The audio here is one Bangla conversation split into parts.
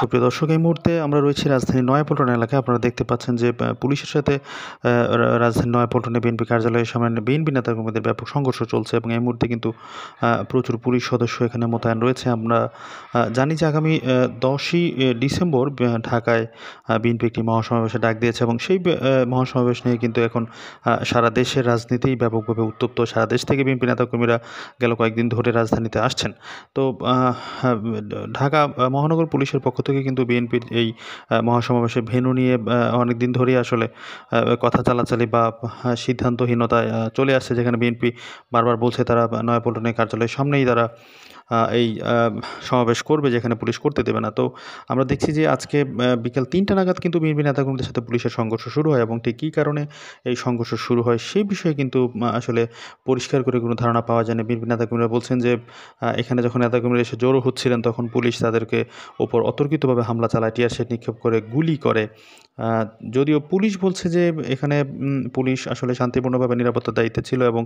সুপ্রিয় দর্শক এই মুহূর্তে আমরা রয়েছি রাজধানী নয়াপল্টন এলাকায় আপনারা দেখতে পাচ্ছেন যে পুলিশের সাথে রাজধানী নয়াপল্টনে বিএনপি কার্যালয়ের সামনে বিএনপি নেতাকর্মীদের ব্যাপক সংঘর্ষ চলছে এবং এই মুহূর্তে কিন্তু প্রচুর পুলিশ সদস্য এখানে মোতায়েন রয়েছে আমরা জানি যে আগামী দশই ডিসেম্বর ঢাকায় বিএনপি একটি মহাসমাবেশে ডাক দিয়েছে এবং সেই মহাসমাবেশ নিয়ে কিন্তু এখন সারা দেশের রাজনীতি ব্যাপকভাবে উত্তপ্ত সারা দেশ থেকে বিএনপি নেতাকর্মীরা গেল কয়েকদিন ধরে রাজধানীতে আসছেন তো ঢাকা মহানগর পুলিশের পক্ষ পক্ষ থেকে কিন্তু বিএনপির এই মহাসমাবেশে ভেনু নিয়ে অনেক দিন ধরেই আসলে কথা চালাচালি বা সিদ্ধান্তহীনতায় চলে আসছে যেখানে বিএনপি বারবার বলছে তারা নয়াপল্টনের কার্যালয়ের সামনেই তারা এই সমাবেশ করবে যেখানে পুলিশ করতে দেবে না তো আমরা দেখছি যে আজকে বিকাল তিনটা নাগাদ কিন্তু বিএনপি নেতাকর্মীদের সাথে পুলিশের সংঘর্ষ শুরু হয় এবং ঠিক কী কারণে এই সংঘর্ষ শুরু হয় সেই বিষয়ে কিন্তু আসলে পরিষ্কার করে কোনো ধারণা পাওয়া যায় না বিএনপি নেতাকর্মীরা বলছেন যে এখানে যখন নেতাকর্মীরা এসে জড়ো হচ্ছিলেন তখন পুলিশ তাদেরকে ওপর অতর্কিতভাবে হামলা চালায় টিয়ারশেট নিক্ষেপ করে গুলি করে যদিও পুলিশ বলছে যে এখানে পুলিশ আসলে শান্তিপূর্ণভাবে নিরাপত্তার দায়িত্বে ছিল এবং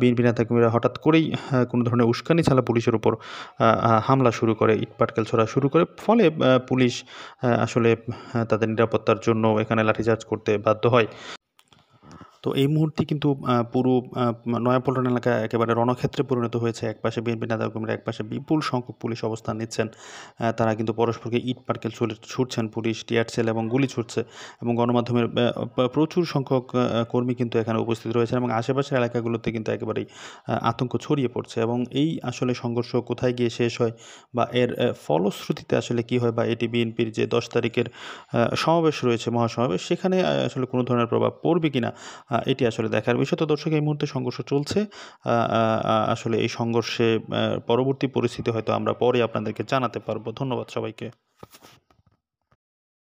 বিএনপি নেতাকর্মীরা হঠাৎ করেই কোনো ধরনের উস্কানি ছাড়া পুলিশের উপর উপর হামলা শুরু করে ইটপাটকেল ছোড়া শুরু করে ফলে পুলিশ আসলে তাদের নিরাপত্তার জন্য এখানে লাঠিচার্জ করতে বাধ্য হয় তো এই মুহূর্তে কিন্তু পুরো নয়াপল্টন এলাকা একেবারে রণক্ষেত্রে পরিণত হয়েছে একপাশে বিএনপি নেতা কর্মীরা একপাশে বিপুল সংখ্যক পুলিশ অবস্থান নিচ্ছেন তারা কিন্তু পরস্পরকে ইট পাটকেল ছুটছেন পুলিশ টিয়ার সেল এবং গুলি ছুটছে এবং গণমাধ্যমের প্রচুর সংখ্যক কর্মী কিন্তু এখানে উপস্থিত রয়েছেন এবং আশেপাশের এলাকাগুলোতে কিন্তু একেবারেই আতঙ্ক ছড়িয়ে পড়ছে এবং এই আসলে সংঘর্ষ কোথায় গিয়ে শেষ হয় বা এর ফলশ্রুতিতে আসলে কি হয় বা এটি বিএনপির যে দশ তারিখের সমাবেশ রয়েছে মহাসমাবেশ সেখানে আসলে কোনো ধরনের প্রভাব পড়বে কিনা এটি আসলে দেখার বিষয় তো দর্শক এই মুহূর্তে সংঘর্ষ চলছে আসলে এই সংঘর্ষে পরবর্তী পরিস্থিতি হয়তো আমরা পরে আপনাদেরকে জানাতে পারবো ধন্যবাদ সবাইকে